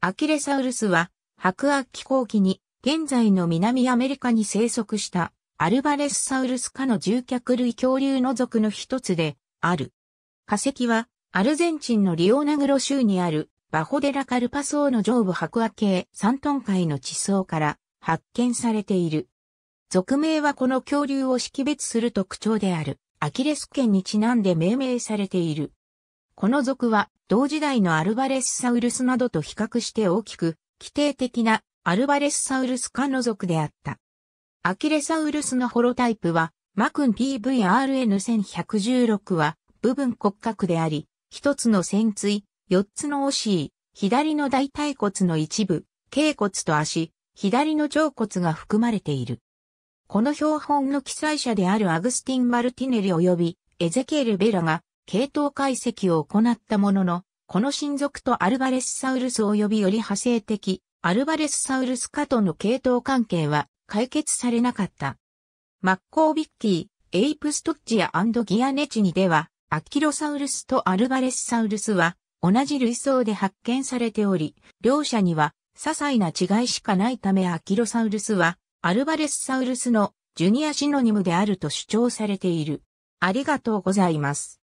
アキレサウルスは、白亜紀後期に、現在の南アメリカに生息した、アルバレスサウルス科の獣脚類恐竜の族の一つで、ある。化石は、アルゼンチンのリオナグロ州にある、バホデラカルパーの上部白亜系三トン海の地層から発見されている。俗名はこの恐竜を識別する特徴である、アキレス腱にちなんで命名されている。この属は同時代のアルバレスサウルスなどと比較して大きく、規定的なアルバレスサウルス科の属であった。アキレサウルスのホロタイプは、マクン PVRN1116 は部分骨格であり、一つの潜椎、四つの惜しい、左の大腿骨の一部、頸骨と足、左の上骨が含まれている。この標本の記載者であるアグスティン・マルティネリ及びエゼケール・ベラが系統解析を行ったものの、この親族とアルバレスサウルス及びより派生的、アルバレスサウルス科との系統関係は解決されなかった。マッコービッキー、エイプストッチアギアネチニでは、アキロサウルスとアルバレスサウルスは同じ類層で発見されており、両者には些細な違いしかないためアキロサウルスはアルバレスサウルスのジュニアシノニムであると主張されている。ありがとうございます。